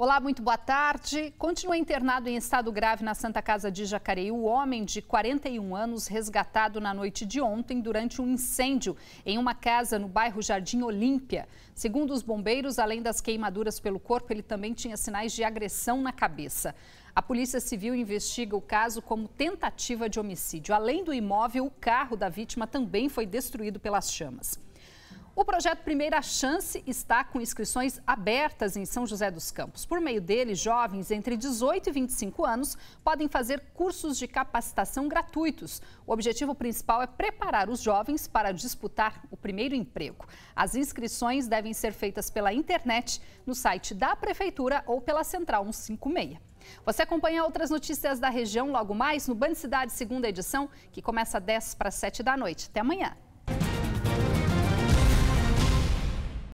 Olá, muito boa tarde. Continua internado em estado grave na Santa Casa de Jacareí o homem de 41 anos resgatado na noite de ontem durante um incêndio em uma casa no bairro Jardim Olímpia. Segundo os bombeiros, além das queimaduras pelo corpo, ele também tinha sinais de agressão na cabeça. A Polícia Civil investiga o caso como tentativa de homicídio. Além do imóvel, o carro da vítima também foi destruído pelas chamas. O projeto Primeira Chance está com inscrições abertas em São José dos Campos. Por meio dele, jovens entre 18 e 25 anos podem fazer cursos de capacitação gratuitos. O objetivo principal é preparar os jovens para disputar o primeiro emprego. As inscrições devem ser feitas pela internet, no site da Prefeitura ou pela Central 156. Você acompanha outras notícias da região logo mais no Band Cidade, segunda edição, que começa às 10 para 7 da noite. Até amanhã.